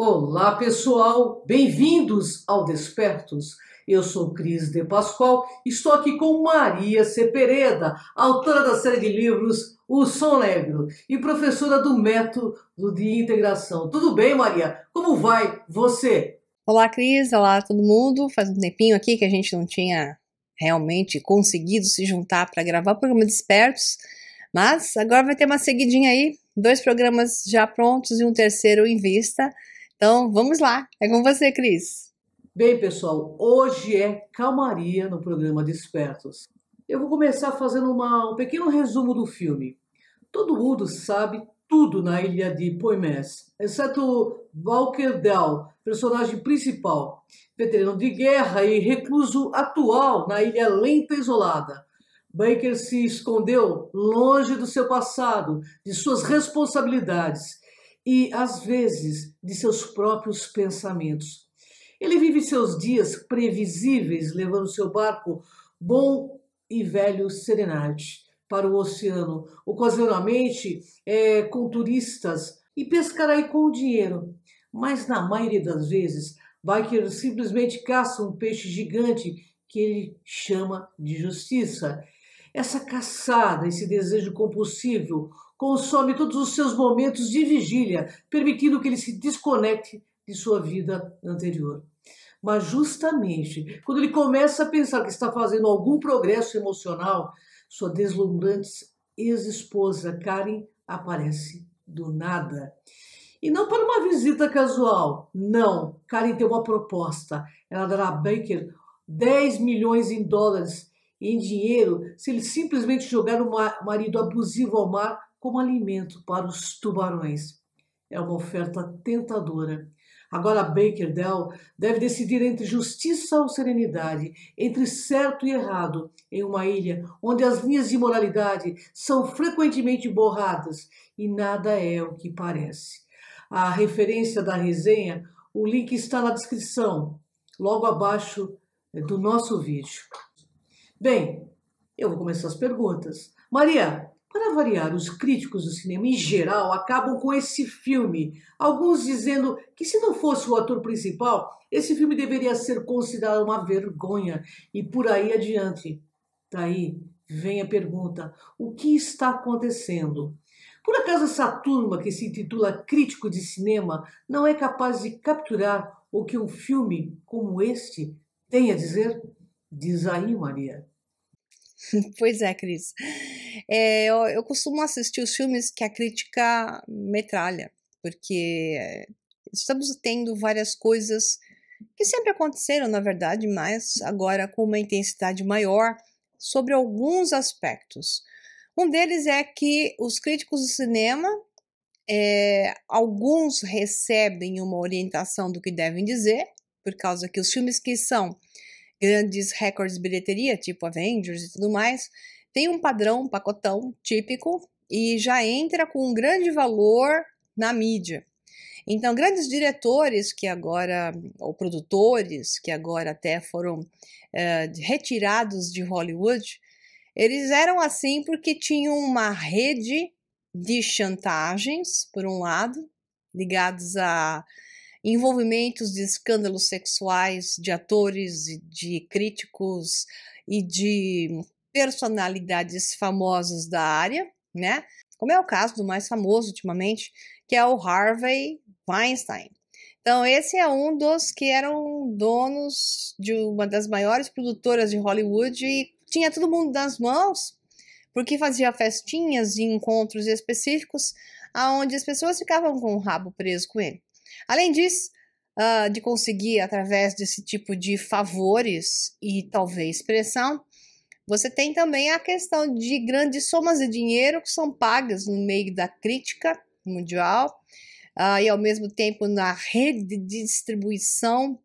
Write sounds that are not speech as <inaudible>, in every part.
Olá, pessoal! Bem-vindos ao Despertos. Eu sou Cris de Pascoal estou aqui com Maria Pereira, autora da série de livros O Som Negro e professora do Método de Integração. Tudo bem, Maria? Como vai você? Olá, Cris. Olá, todo mundo. Faz um tempinho aqui que a gente não tinha realmente conseguido se juntar para gravar o programa Despertos, mas agora vai ter uma seguidinha aí. Dois programas já prontos e um terceiro em vista. Então, vamos lá. É com você, Cris. Bem, pessoal, hoje é calmaria no programa Despertos. Eu vou começar fazendo uma, um pequeno resumo do filme. Todo mundo sabe tudo na ilha de Poimés, exceto Walker Dell, personagem principal, veterano de guerra e recluso atual na ilha lenta e isolada. Baker se escondeu longe do seu passado, de suas responsabilidades e, às vezes, de seus próprios pensamentos. Ele vive seus dias previsíveis, levando seu barco bom e velho Serenade para o oceano, ocasionalmente é, com turistas e pescará aí com o dinheiro. Mas na maioria das vezes, Biker simplesmente caça um peixe gigante que ele chama de justiça. Essa caçada, esse desejo compulsivo consome todos os seus momentos de vigília, permitindo que ele se desconecte de sua vida anterior. Mas justamente quando ele começa a pensar que está fazendo algum progresso emocional, sua deslumbrante ex-esposa Karen aparece do nada. E não para uma visita casual, não. Karen tem uma proposta. Ela dará a Baker 10 milhões em dólares em dinheiro se ele simplesmente jogar o marido abusivo ao mar como alimento para os tubarões. É uma oferta tentadora. Agora Baker Dell deve decidir entre justiça ou serenidade, entre certo e errado, em uma ilha onde as linhas de moralidade são frequentemente borradas e nada é o que parece. A referência da resenha, o link está na descrição, logo abaixo eh, do nosso vídeo. Bem, eu vou começar as perguntas. Maria, para variar, os críticos do cinema em geral acabam com esse filme, alguns dizendo que se não fosse o ator principal, esse filme deveria ser considerado uma vergonha e por aí adiante. Daí tá vem a pergunta: o que está acontecendo? Por acaso essa turma que se intitula crítico de cinema não é capaz de capturar o que um filme como este tem a dizer? Diz aí, Maria. <laughs> Pois é, Cris. É, eu, eu costumo assistir os filmes que a crítica metralha, porque é, estamos tendo várias coisas que sempre aconteceram, na verdade, mas agora com uma intensidade maior sobre alguns aspectos. Um deles é que os críticos do cinema, é, alguns recebem uma orientação do que devem dizer, por causa que os filmes que são grandes recordes de bilheteria, tipo Avengers e tudo mais, tem um padrão, um pacotão típico e já entra com um grande valor na mídia. Então, grandes diretores que agora, ou produtores que agora até foram é, retirados de Hollywood, eles eram assim porque tinham uma rede de chantagens, por um lado, ligados a envolvimentos de escândalos sexuais de atores, de críticos e de personalidades famosas da área, né? Como é o caso do mais famoso ultimamente, que é o Harvey Weinstein. Então, esse é um dos que eram donos de uma das maiores produtoras de Hollywood e tinha todo mundo nas mãos, porque fazia festinhas e encontros específicos aonde as pessoas ficavam com o rabo preso com ele. Além disso, uh, de conseguir, através desse tipo de favores e talvez pressão, você tem também a questão de grandes somas de dinheiro que são pagas no meio da crítica mundial uh, e, ao mesmo tempo, na rede de distribuição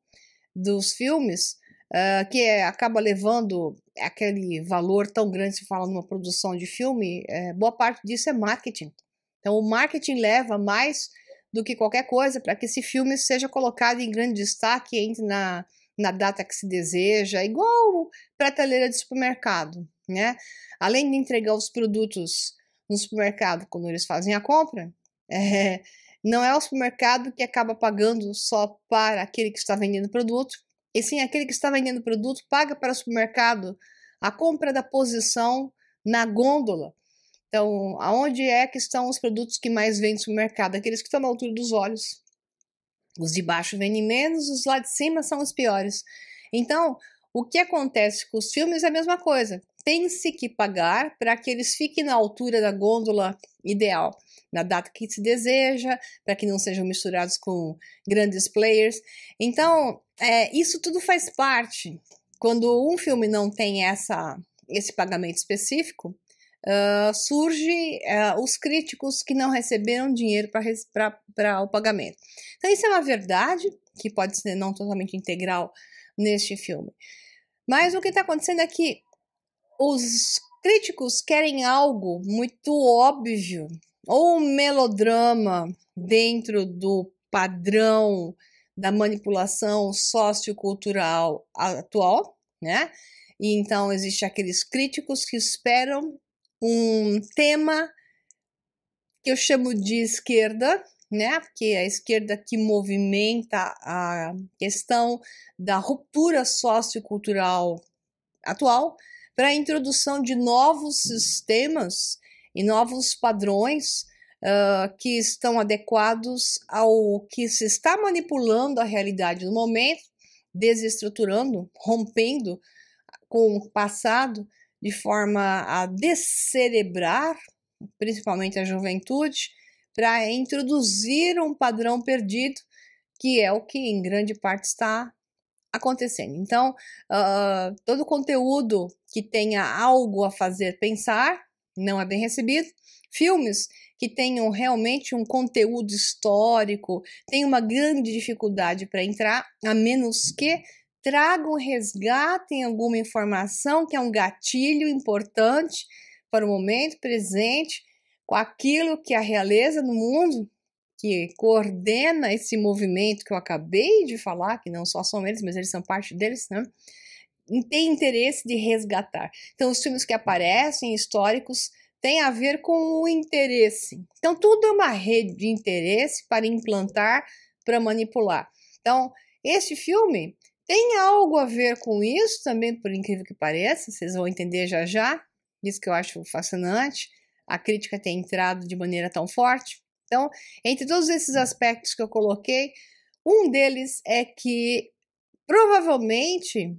dos filmes, uh, que é, acaba levando aquele valor tão grande, se fala numa produção de filme, é, boa parte disso é marketing. Então, o marketing leva mais do que qualquer coisa para que esse filme seja colocado em grande destaque, entre na na data que se deseja, igual prateleira de supermercado, né? Além de entregar os produtos no supermercado quando eles fazem a compra, é, <laughs> não é o supermercado que acaba pagando só para aquele que está vendendo produto, e sim aquele que está vendendo produto paga para o supermercado a compra da posição na gôndola. Então, aonde é que estão os produtos que mais vendem no supermercado? Aqueles que estão na altura dos olhos, os de baixo vendem menos, os lá de cima são os piores. Então, o que acontece com os filmes é a mesma coisa. Tem-se que pagar para que eles fiquem na altura da gôndola ideal, na data que se deseja, para que não sejam misturados com grandes players. Então, é, isso tudo faz parte. Quando um filme não tem essa, esse pagamento específico, uh, surge uh, os críticos que não receberam dinheiro para o pagamento. Então, isso é uma verdade que pode ser não totalmente integral neste filme. Mas o que está acontecendo é que os críticos querem algo muito óbvio ou um melodrama dentro do padrão da manipulação sociocultural atual, né? E então existe aqueles críticos que esperam um tema que eu chamo de esquerda, né? Porque é a esquerda que movimenta a questão da ruptura sociocultural atual para a introdução de novos sistemas e novos padrões uh, que estão adequados ao que se está manipulando a realidade no momento, desestruturando, rompendo com o passado de forma a descerebrar, principalmente a juventude, para introduzir um padrão perdido, que é o que em grande parte está acontecendo. Então, uh, todo conteúdo que tenha algo a fazer pensar não é bem recebido. Filmes que tenham realmente um conteúdo histórico têm uma grande dificuldade para entrar, a menos que tragam, resgatem alguma informação que é um gatilho importante para o momento presente, com aquilo que a realeza do mundo, que coordena esse movimento que eu acabei de falar, que não só são eles, mas eles são parte deles, né? tem interesse de resgatar. Então, os filmes que aparecem históricos têm a ver com o interesse. Então, tudo é uma rede de interesse para implantar, para manipular. Então, esse filme tem algo a ver com isso também, por incrível que pareça, vocês vão entender já já, isso que eu acho fascinante, a crítica tem entrado de maneira tão forte. Então, entre todos esses aspectos que eu coloquei, um deles é que provavelmente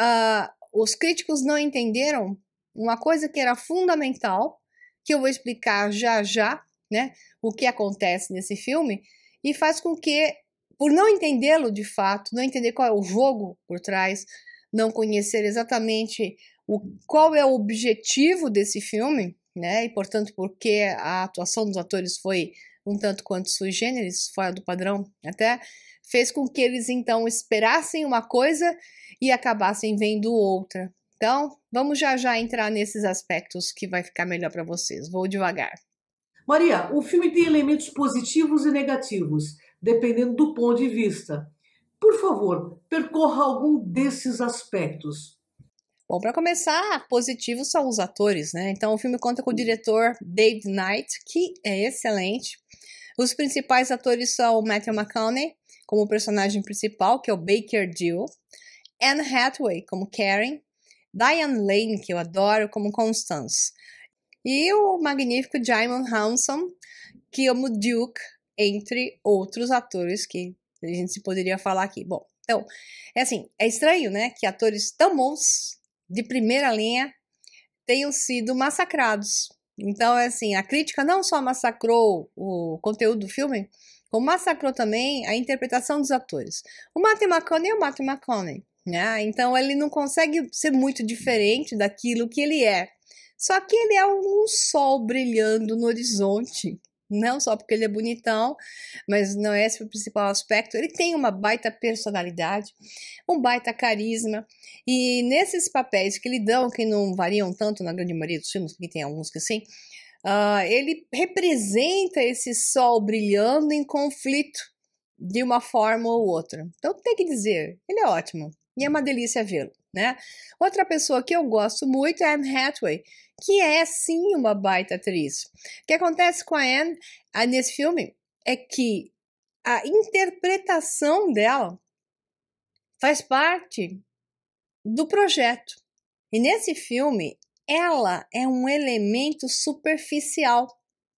uh, os críticos não entenderam uma coisa que era fundamental, que eu vou explicar já já, né? O que acontece nesse filme e faz com que por não entendê-lo de fato, não entender qual é o jogo por trás, não conhecer exatamente o, qual é o objetivo desse filme, né? E portanto, porque a atuação dos atores foi um tanto quanto sui generis, fora do padrão, até fez com que eles então esperassem uma coisa e acabassem vendo outra. Então, vamos já já entrar nesses aspectos que vai ficar melhor para vocês. Vou devagar. Maria, o filme tem elementos positivos e negativos dependendo do ponto de vista. Por favor, percorra algum desses aspectos. Bom, para começar, positivos são os atores, né? Então o filme conta com o diretor Dave Knight, que é excelente. Os principais atores são Matthew McConaughey como personagem principal, que é o Baker Jill, Anne Hathaway como Karen, Diane Lane, que eu adoro, como Constance, e o magnífico Diamond Hanson, que é o Duke, entre outros atores que a gente se poderia falar aqui. Bom, então, é assim, é estranho, né, que atores tão bons, de primeira linha, tenham sido massacrados. Então, é assim, a crítica não só massacrou o conteúdo do filme, como massacrou também a interpretação dos atores. O Matthew McConaughey é o Matthew McConaughey, né? Então, ele não consegue ser muito diferente daquilo que ele é. Só que ele é um sol brilhando no horizonte, não só porque ele é bonitão, mas não é esse o principal aspecto. Ele tem uma baita personalidade, um baita carisma. E nesses papéis que lhe dão, que não variam tanto na grande maioria dos filmes, porque tem alguns que sim, uh, ele representa esse sol brilhando em conflito de uma forma ou outra. Então tem que dizer, ele é ótimo. E é uma delícia vê-lo né? Outra pessoa que eu gosto muito é Anne Hathaway, que é sim uma baita atriz. O que acontece com a Anne nesse filme é que a interpretação dela faz parte do projeto. E nesse filme, ela é um elemento superficial,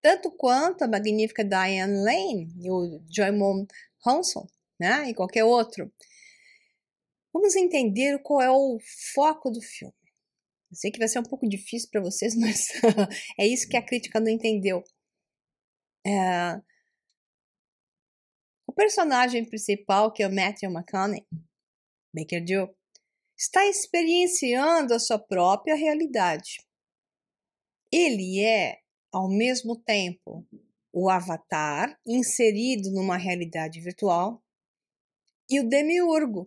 tanto quanto a magnífica Diane Lane e o Joy Monson, né? E qualquer outro. Vamos entender qual é o foco do filme. Eu sei que vai ser um pouco difícil para vocês, <laughs> mas é isso que a crítica não entendeu. É... O personagem principal, que é o Matthew McConaughey, Baker Joe, está experienciando a sua própria realidade. Ele é, ao mesmo tempo, o avatar inserido numa realidade virtual e o demiurgo,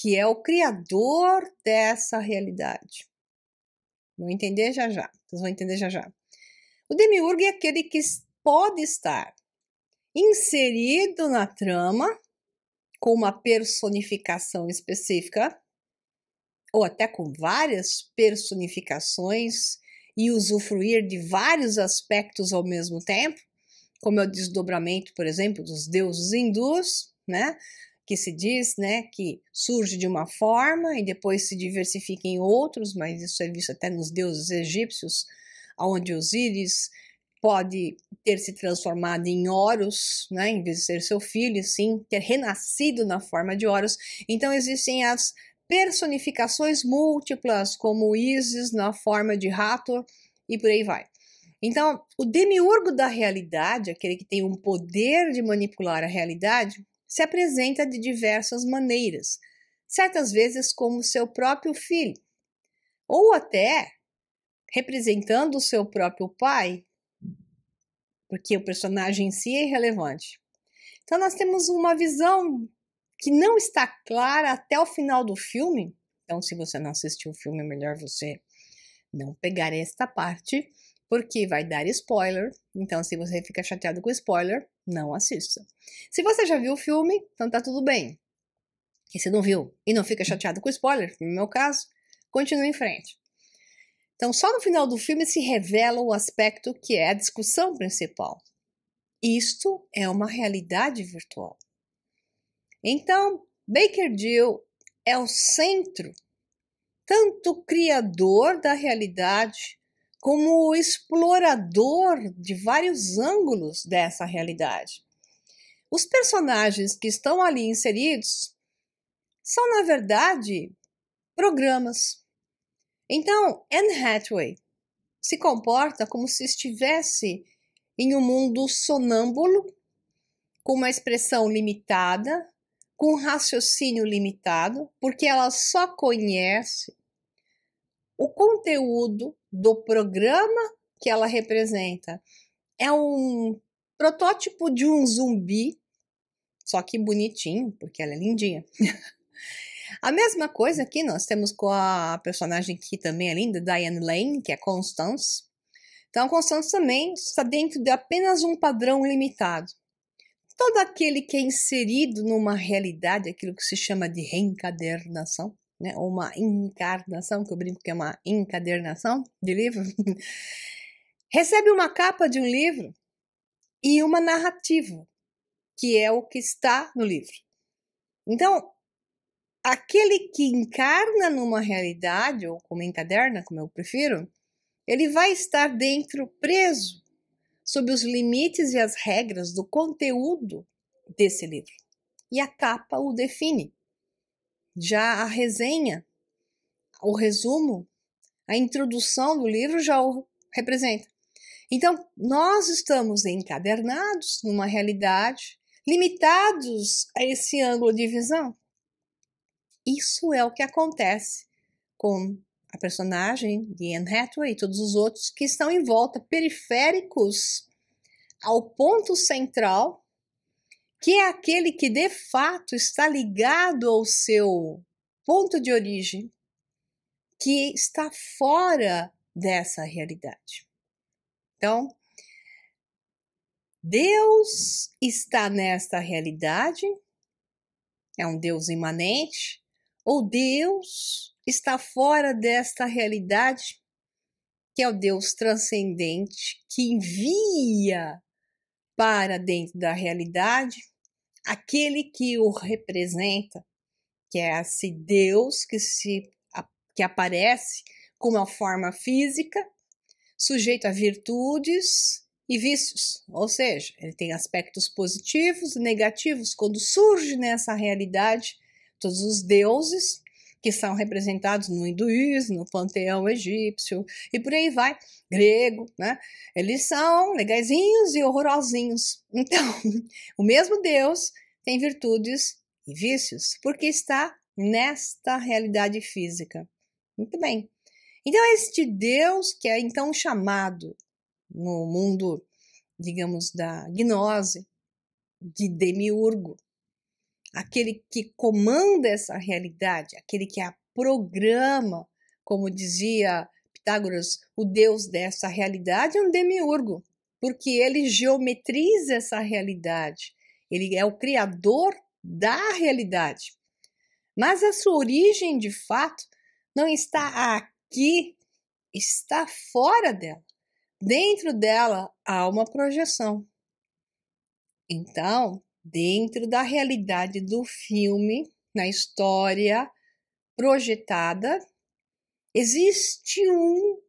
que é o criador dessa realidade. Vão entender já já, vocês vão entender já já. O demiurgo é aquele que pode estar inserido na trama com uma personificação específica, ou até com várias personificações e usufruir de vários aspectos ao mesmo tempo, como é o desdobramento, por exemplo, dos deuses hindus, né? que se diz, né, que surge de uma forma e depois se diversifica em outros, mas isso é visto até nos deuses egípcios, onde Osíris pode ter se transformado em Horus, né, em vez de ser seu filho, sim, ter renascido na forma de Horus. Então existem as personificações múltiplas, como Isis na forma de Hathor e por aí vai. Então, o demiurgo da realidade, aquele que tem um poder de manipular a realidade, se apresenta de diversas maneiras, certas vezes como seu próprio filho, ou até representando o seu próprio pai, porque o personagem em si é irrelevante. Então, nós temos uma visão que não está clara até o final do filme. Então, se você não assistiu o filme, é melhor você não pegar esta parte, porque vai dar spoiler. Então, se você fica chateado com spoiler, não assista. Se você já viu o filme, então tá tudo bem. E se não viu e não fica chateado com spoiler, no meu caso, continue em frente. Então, só no final do filme se revela o aspecto que é a discussão principal. Isto é uma realidade virtual. Então, Baker Deal é o centro, tanto criador da realidade como explorador de vários ângulos dessa realidade. Os personagens que estão ali inseridos são, na verdade, programas. Então, Anne Hathaway se comporta como se estivesse em um mundo sonâmbulo, com uma expressão limitada, com um raciocínio limitado, porque ela só conhece conteúdo do programa que ela representa. É um protótipo de um zumbi, só que bonitinho, porque ela é lindinha. <laughs> a mesma coisa aqui nós temos com a personagem que também é linda, Diane Lane, que é Constance. Então, Constance também está dentro de apenas um padrão limitado. Todo aquele que é inserido numa realidade, aquilo que se chama de reencadernação, né, uma encarnação, que eu brinco que é uma encadernação de livro, <laughs> recebe uma capa de um livro e uma narrativa, que é o que está no livro. Então, aquele que encarna numa realidade, ou como encaderna, como eu prefiro, ele vai estar dentro preso sob os limites e as regras do conteúdo desse livro. E a capa o define. Já a resenha, o resumo, a introdução do livro já o representa. Então, nós estamos encadernados numa realidade, limitados a esse ângulo de visão. Isso é o que acontece com a personagem de Anne Hathaway e todos os outros que estão em volta, periféricos ao ponto central que é aquele que de fato está ligado ao seu ponto de origem, que está fora dessa realidade. Então, Deus está nesta realidade, é um Deus imanente, ou Deus está fora desta realidade, que é o Deus transcendente que envia para dentro da realidade aquele que o representa, que é esse Deus que se que aparece com uma forma física, sujeito a virtudes e vícios, ou seja, ele tem aspectos positivos e negativos. Quando surge nessa realidade, todos os deuses que são representados no hinduísmo, no panteão egípcio e por aí vai, grego, né? Eles são legaisinhos e horrorosinhos. <laughs> Então, o mesmo Deus tem virtudes e vícios, porque está nesta realidade física. Muito bem. Então, este Deus que é então chamado no mundo, digamos, da gnose, de demiurgo, aquele que comanda essa realidade, aquele que a programa, como dizia Pitágoras, o deus dessa realidade é um demiurgo, porque ele geometriza essa realidade, ele é o criador da realidade. Mas a sua origem, de fato, não está aqui, está fora dela. Dentro dela há uma projeção. Então, dentro da realidade do filme, na história projetada, existe um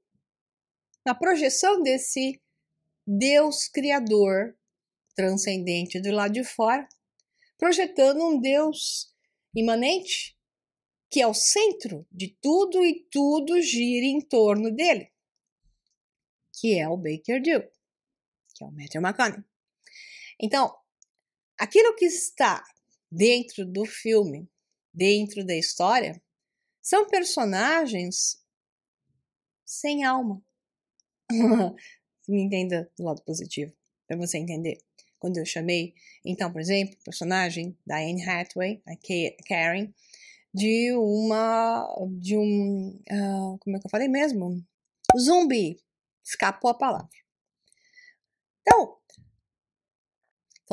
na projeção desse Deus criador transcendente do lado de fora, projetando um Deus imanente que é o centro de tudo e tudo gira em torno dele, que é o Baker Dew, que é o Matthew McConaughey. Então, aquilo que está dentro do filme, dentro da história, são personagens sem alma. <laughs> Me entenda do lado positivo, para você entender. Quando eu chamei, então, por exemplo, o personagem da Anne Hathaway, a Karen, de uma. de um. Uh, como é que eu falei mesmo? Zumbi. Escapou a palavra. Então,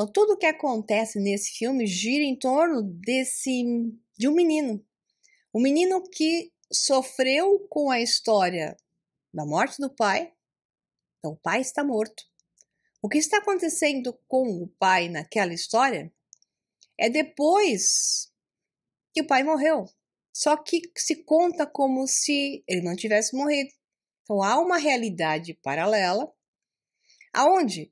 então tudo o que acontece nesse filme gira em torno desse de um menino, um menino que sofreu com a história da morte do pai. Então o pai está morto. O que está acontecendo com o pai naquela história é depois que o pai morreu. Só que se conta como se ele não tivesse morrido. Então há uma realidade paralela aonde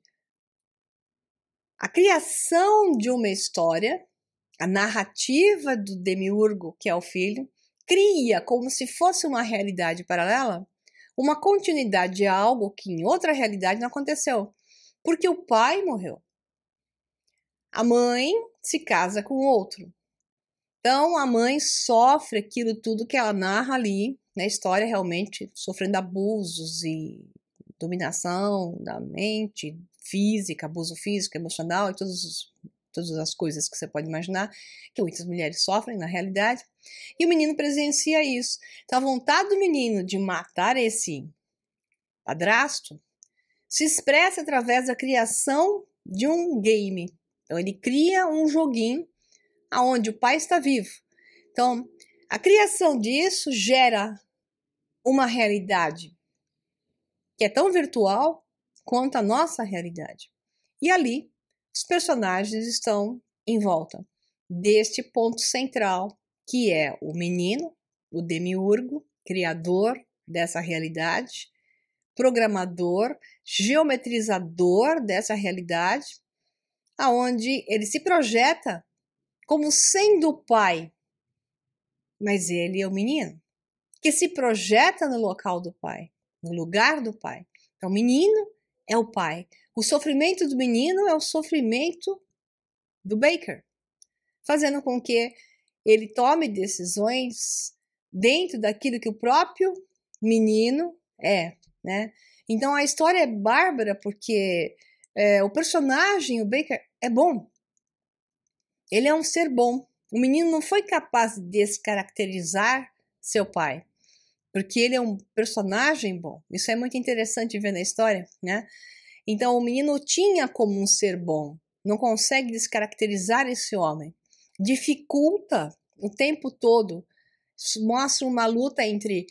a criação de uma história, a narrativa do demiurgo, que é o filho, cria como se fosse uma realidade paralela uma continuidade de algo que em outra realidade não aconteceu, porque o pai morreu. A mãe se casa com outro. Então a mãe sofre aquilo tudo que ela narra ali na né, história, realmente sofrendo abusos e dominação da mente, física, abuso físico, emocional e todos os, todas as coisas que você pode imaginar que muitas mulheres sofrem na realidade. E o menino presencia isso. Então a vontade do menino de matar esse padrasto se expressa através da criação de um game. Então ele cria um joguinho aonde o pai está vivo. Então, a criação disso gera uma realidade que é tão virtual conta a nossa realidade. E ali, os personagens estão em volta deste ponto central, que é o menino, o demiurgo, criador dessa realidade, programador, geometrizador dessa realidade, aonde ele se projeta como sendo o pai, mas ele é o menino que se projeta no local do pai, no lugar do pai. Então, menino é o pai. O sofrimento do menino é o sofrimento do Baker, fazendo com que ele tome decisões dentro daquilo que o próprio menino é, né? Então a história é bárbara porque é, o personagem, o Baker, é bom. Ele é um ser bom. O menino não foi capaz de descaracterizar seu pai porque ele é um personagem bom. Isso é muito interessante ver na história, né? Então o menino tinha como um ser bom, não consegue descaracterizar esse homem, dificulta o tempo todo, mostra uma luta entre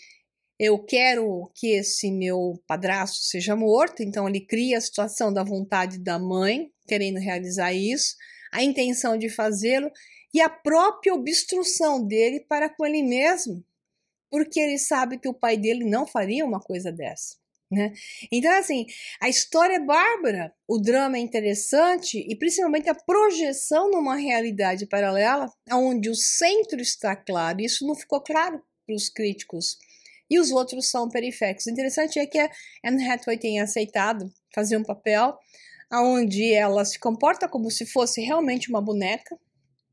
eu quero que esse meu padrasto seja morto, então ele cria a situação da vontade da mãe, querendo realizar isso, a intenção de fazê-lo e a própria obstrução dele para com ele mesmo, porque ele sabe que o pai dele não faria uma coisa dessa. Né? Então, assim, a história é bárbara, o drama é interessante e principalmente a projeção numa realidade paralela, onde o centro está claro. Isso não ficou claro para os críticos e os outros são periféricos. O interessante é que a Anne Hathaway tem aceitado fazer um papel onde ela se comporta como se fosse realmente uma boneca,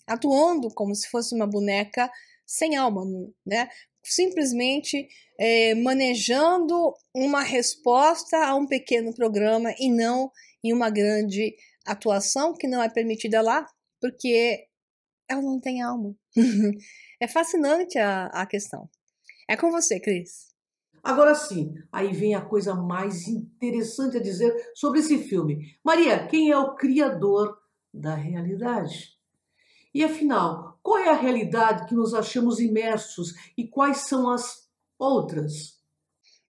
atuando como se fosse uma boneca sem alma, né? simplesmente é, manejando uma resposta a um pequeno programa e não em uma grande atuação que não é permitida lá, porque ela não tem alma. <laughs> é fascinante a, a questão. É com você, Cris. Agora sim, aí vem a coisa mais interessante a dizer sobre esse filme. Maria, quem é o criador da realidade? E afinal, qual é a realidade que nos achamos imersos e quais são as outras?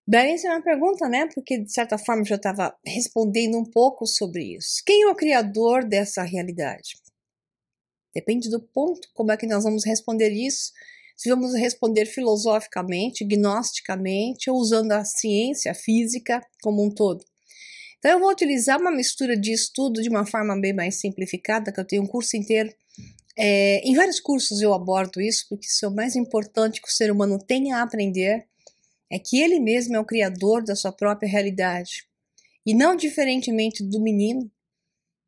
Belíssima é pergunta, né? Porque de certa forma já estava respondendo um pouco sobre isso. Quem é o criador dessa realidade? Depende do ponto como é que nós vamos responder isso. Se vamos responder filosoficamente, gnosticamente ou usando a ciência a física como um todo. Então eu vou utilizar uma mistura de estudo de uma forma bem mais simplificada, que eu tenho um curso inteiro é, em vários cursos eu abordo isso, porque isso é o mais importante que o ser humano tem a aprender, é que ele mesmo é o criador da sua própria realidade. E não diferentemente do menino,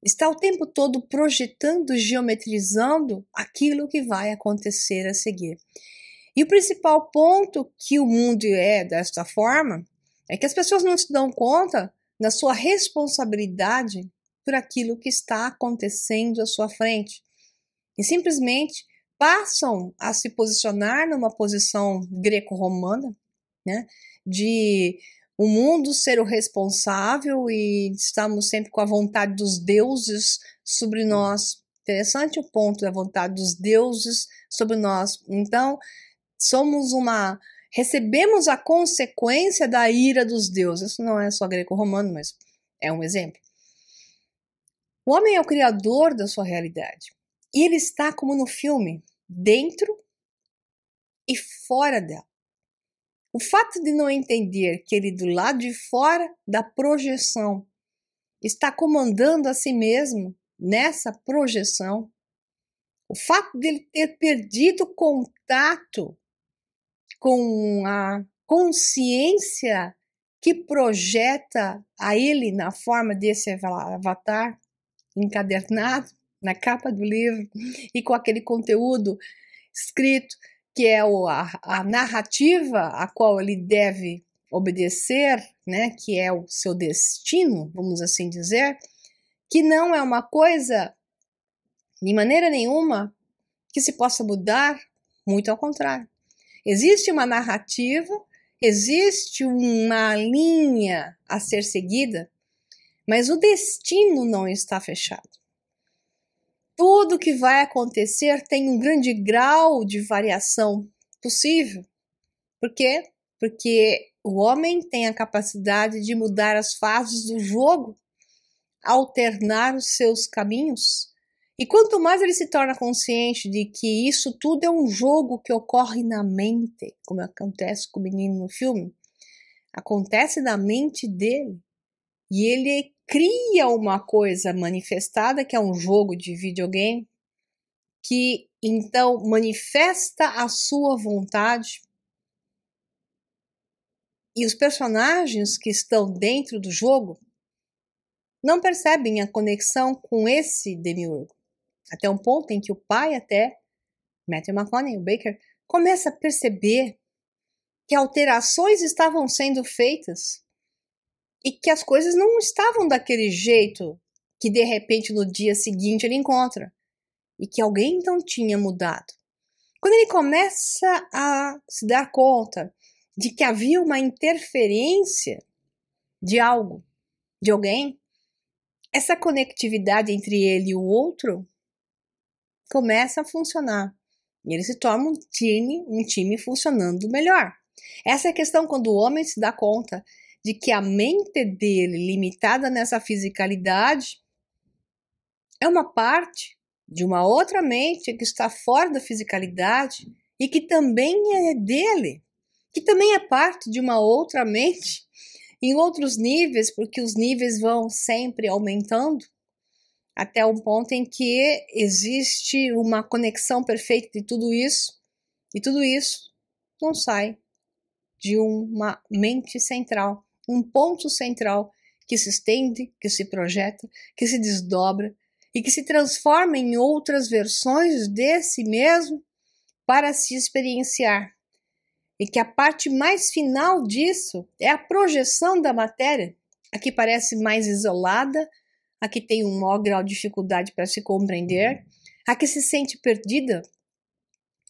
está o tempo todo projetando, geometrizando aquilo que vai acontecer a seguir. E o principal ponto que o mundo é desta forma é que as pessoas não se dão conta da sua responsabilidade por aquilo que está acontecendo à sua frente e simplesmente passam a se posicionar numa posição greco-romana, né, de o mundo ser o responsável e estamos sempre com a vontade dos deuses sobre hum. nós. Interessante o ponto da vontade dos deuses sobre nós. Então, somos uma recebemos a consequência da ira dos deuses. Isso não é só greco-romano, mas é um exemplo. O homem é o criador da sua realidade. E ele está como no filme, dentro e fora dela. O fato de não entender que ele do lado de fora da projeção está comandando a si mesmo nessa projeção, o fato de ele ter perdido contato com a consciência que projeta a ele na forma desse avatar encadernado, na capa do livro <laughs> e com aquele conteúdo escrito que é a, a narrativa a qual ele deve obedecer, né, que é o seu destino, vamos assim dizer, que não é uma coisa de maneira nenhuma que se possa mudar, muito ao contrário. Existe uma narrativa, existe uma linha a ser seguida, mas o destino não está fechado tudo que vai acontecer tem um grande grau de variação possível. Por quê? Porque o homem tem a capacidade de mudar as fases do jogo, alternar os seus caminhos. E quanto mais ele se torna consciente de que isso tudo é um jogo que ocorre na mente, como acontece com o menino no filme, acontece na mente dele. E ele cria uma coisa manifestada, que é um jogo de videogame, que então manifesta a sua vontade. E os personagens que estão dentro do jogo não percebem a conexão com esse demiurgo. Até um ponto em que o pai, até Matthew McConaughey, o Baker, começa a perceber que alterações estavam sendo feitas e que as coisas não estavam daquele jeito que de repente no dia seguinte ele encontra e que alguém então tinha mudado. Quando ele começa a se dar conta de que havia uma interferência de algo, de alguém, essa conectividade entre ele e o outro começa a funcionar. E ele se torna um time, um time funcionando melhor. Essa é a questão quando o homem se dá conta de que a mente dele, limitada nessa fisicalidade, é uma parte de uma outra mente que está fora da fisicalidade e que também é dele, que também é parte de uma outra mente em outros níveis, porque os níveis vão sempre aumentando até um ponto em que existe uma conexão perfeita de tudo isso e tudo isso não sai de uma mente central um ponto central que se estende, que se projeta, que se desdobra e que se transforma em outras versões de si mesmo para se experienciar. E que a parte mais final disso é a projeção da matéria, a que parece mais isolada, a que tem um maior grau de dificuldade para se compreender, a que se sente perdida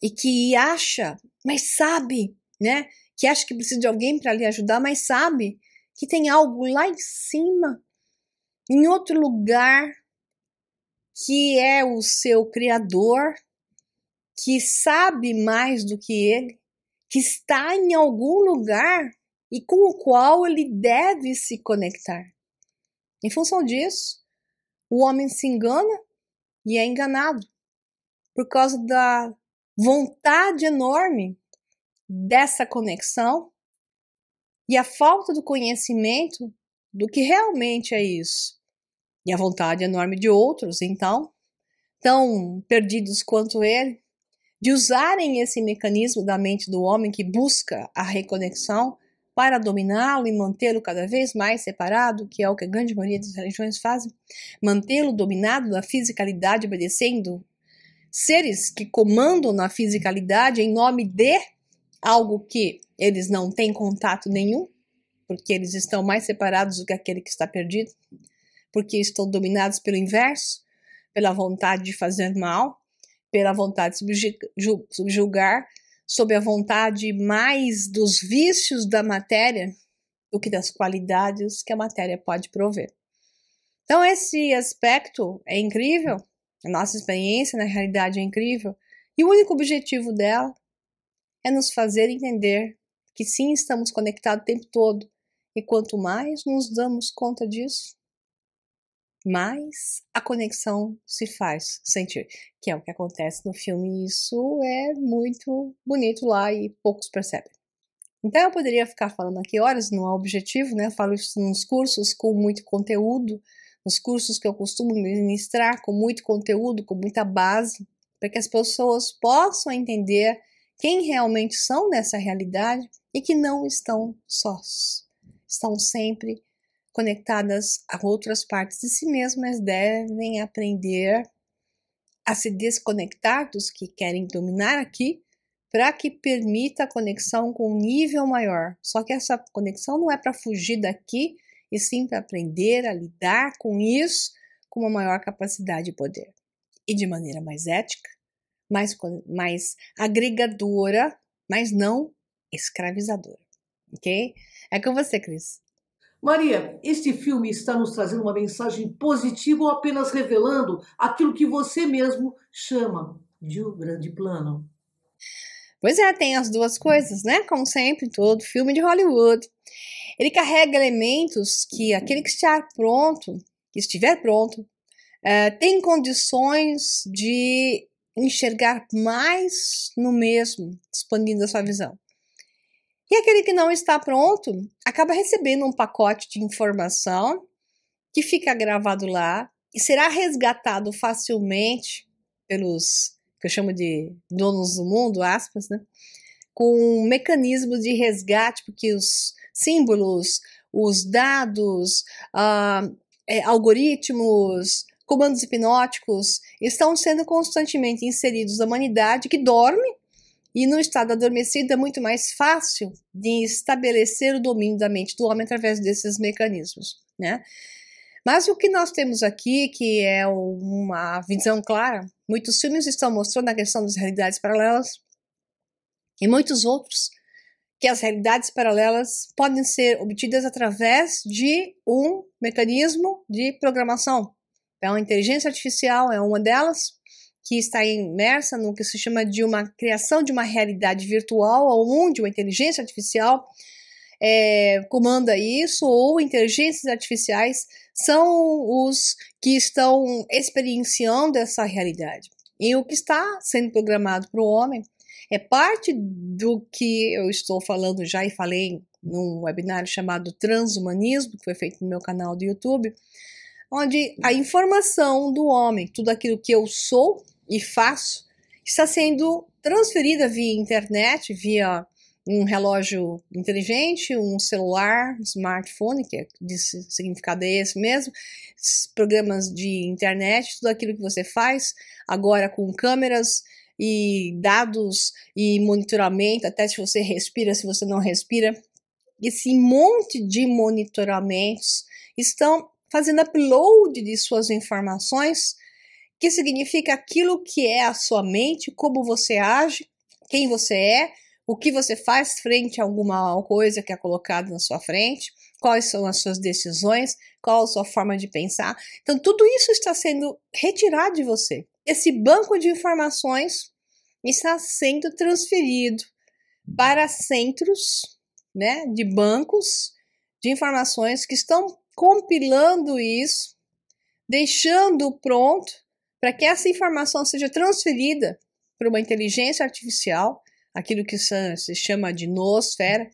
e que acha, mas sabe, né? Que acha que precisa de alguém para lhe ajudar, mas sabe que tem algo lá em cima, em outro lugar, que é o seu Criador, que sabe mais do que ele, que está em algum lugar e com o qual ele deve se conectar. Em função disso, o homem se engana e é enganado por causa da vontade enorme dessa conexão e a falta do conhecimento do que realmente é isso. E a vontade enorme de outros, então, tão perdidos quanto ele, de usarem esse mecanismo da mente do homem que busca a reconexão para dominá-lo e mantê-lo cada vez mais separado, que é o que a grande maioria das religiões fazem, mantê-lo dominado da fisicalidade, obedecendo seres que comandam na fisicalidade em nome de algo que eles não têm contato nenhum, porque eles estão mais separados do que aquele que está perdido, porque estão dominados pelo inverso, pela vontade de fazer mal, pela vontade de subjugar, sob a vontade mais dos vícios da matéria do que das qualidades que a matéria pode prover. Então, esse aspecto é incrível, a nossa experiência na realidade é incrível, e o único objetivo dela é nos fazer entender que sim, estamos conectados o tempo todo. E quanto mais nos damos conta disso, mais a conexão se faz sentir, que é o que acontece no filme. E isso é muito bonito lá e poucos percebem. Então eu poderia ficar falando aqui horas, não é objetivo, né? Eu falo isso nos cursos com muito conteúdo, nos cursos que eu costumo ministrar com muito conteúdo, com muita base, para que as pessoas possam entender quem realmente são nessa realidade e que não estão sós. Estão sempre conectadas a outras partes de si mesmas, devem aprender a se desconectar dos que querem dominar aqui para que permita a conexão com um nível maior. Só que essa conexão não é para fugir daqui, e sim para aprender a lidar com isso com uma maior capacidade de poder e de maneira mais ética, mais, mais agregadora, mas não escravizadora. Ok? É com você, Cris. Maria, este filme está nos trazendo uma mensagem positiva ou apenas revelando aquilo que você mesmo chama de um grande plano? Pois é, tem as duas coisas, né? Como sempre, todo filme de Hollywood. Ele carrega elementos que aquele que está pronto, que estiver pronto, é, tem condições de enxergar mais no mesmo, expandindo a sua visão. E aquele que não está pronto acaba recebendo um pacote de informação que fica gravado lá e será resgatado facilmente pelos que eu chamo de donos do mundo, aspas, né? Com um mecanismo de resgate, porque os símbolos, os dados, ah, é, algoritmos, comandos hipnóticos estão sendo constantemente inseridos na humanidade que dorme e no estado adormecido é muito mais fácil de estabelecer o domínio da mente do homem através desses mecanismos, né? Mas o que nós temos aqui, que é uma visão clara, muitos filmes estão mostrando a questão das realidades paralelas e muitos outros, que as realidades paralelas podem ser obtidas através de um mecanismo de programação, então, a inteligência artificial é uma delas, que está imersa no que se chama de uma criação de uma realidade virtual, onde uma inteligência artificial é, comanda isso, ou inteligências artificiais são os que estão experienciando essa realidade. E o que está sendo programado para o homem é parte do que eu estou falando já e falei num webinar chamado Transhumanismo, que foi feito no meu canal do YouTube, onde a informação do homem, tudo aquilo que eu sou e faço, está sendo transferida via internet, via um relógio inteligente, um celular, um smartphone, que é, o significado é esse mesmo, programas de internet, tudo aquilo que você faz, agora com câmeras e dados e monitoramento, até se você respira, se você não respira, esse monte de monitoramentos estão fazendo upload de suas informações, que significa aquilo que é a sua mente, como você age, quem você é, o que você faz frente a alguma coisa que é colocada na sua frente, quais são as suas decisões, qual a sua forma de pensar. Então, tudo isso está sendo retirado de você. Esse banco de informações está sendo transferido para centros né, de bancos de informações que estão compilando isso, deixando pronto para que essa informação seja transferida para uma inteligência artificial, aquilo que se chama de noosfera,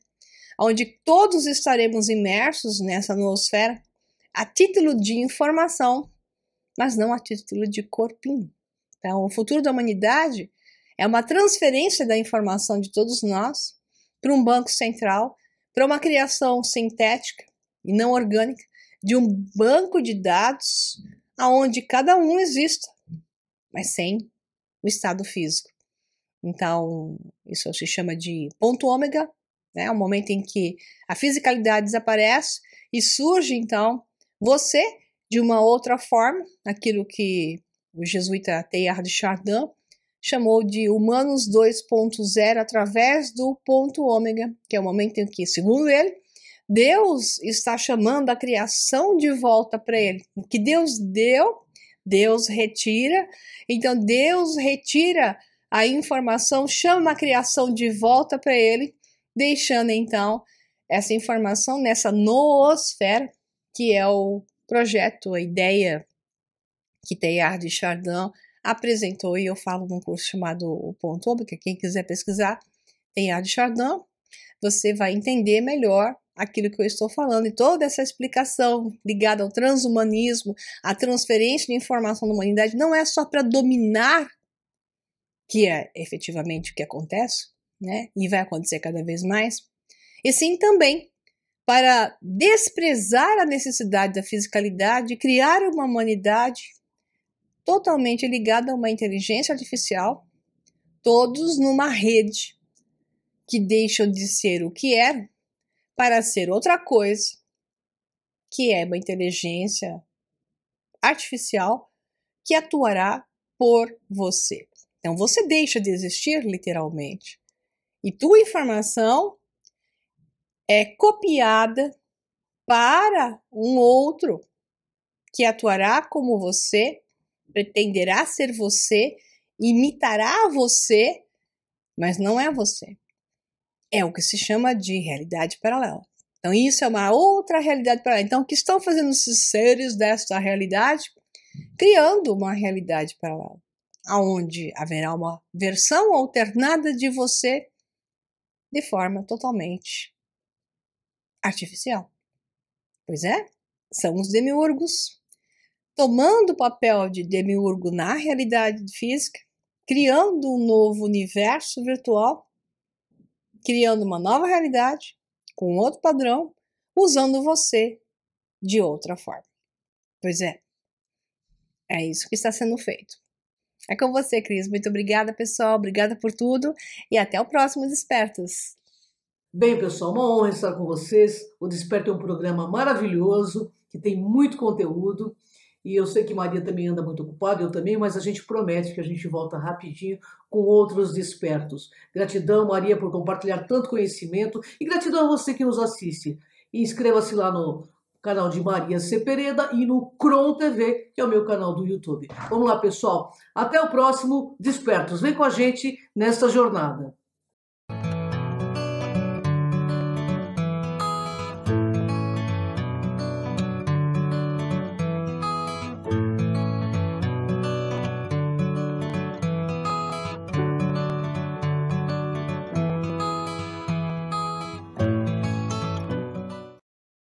onde todos estaremos imersos nessa noosfera a título de informação, mas não a título de corpinho. Então, o futuro da humanidade é uma transferência da informação de todos nós para um banco central, para uma criação sintética e não orgânica, de um banco de dados aonde cada um exista, mas sem o estado físico. Então, isso se chama de ponto ômega, né? É o momento em que a fisicalidade desaparece e surge então você de uma outra forma, aquilo que o jesuíta Teilhard de Chardin chamou de humanos 2.0 através do ponto ômega, que é o momento em que, segundo ele, Deus está chamando a criação de volta para Ele. O que Deus deu, Deus retira. Então, Deus retira a informação, chama a criação de volta para Ele, deixando então essa informação nessa noosfera, que é o projeto, a ideia que Teilhard de Chardin apresentou e eu falo num curso chamado O Ponto que Quem quiser pesquisar, Teilhard de Chardin, você vai entender melhor aquilo que eu estou falando e toda essa explicação ligada ao transhumanismo, à transferência de informação da humanidade, não é só para dominar, que é efetivamente o que acontece, né? E vai acontecer cada vez mais, e sim também para desprezar a necessidade da fisicalidade, criar uma humanidade totalmente ligada a uma inteligência artificial, todos numa rede que deixam de ser o que eram é, para ser outra coisa, que é uma inteligência artificial que atuará por você. Então você deixa de existir literalmente. E tua informação é copiada para um outro que atuará como você, pretenderá ser você, imitará você, mas não é você é o que se chama de realidade paralela. Então, isso é uma outra realidade paralela. Então, o que estão fazendo esses seres desta realidade? Criando uma realidade paralela, aonde haverá uma versão alternada de você de forma totalmente artificial. Pois é, são os demiurgos, tomando o papel de demiurgo na realidade física, criando um novo universo virtual criando uma nova realidade, com outro padrão, usando você de outra forma. Pois é, é isso que está sendo feito. É com você, Cris. Muito obrigada, pessoal. Obrigada por tudo e até o próximo Despertos. Bem, pessoal, uma honra estar com vocês. O Desperto é um programa maravilhoso que tem muito conteúdo. E eu sei que Maria também anda muito ocupada, eu também, mas a gente promete que a gente volta rapidinho com outros despertos. Gratidão, Maria, por compartilhar tanto conhecimento e gratidão a você que nos assiste. Inscreva-se lá no canal de Maria C. Pereda e no Cron TV, que é o meu canal do YouTube. Vamos lá, pessoal. Até o próximo Despertos. Vem com a gente nesta jornada.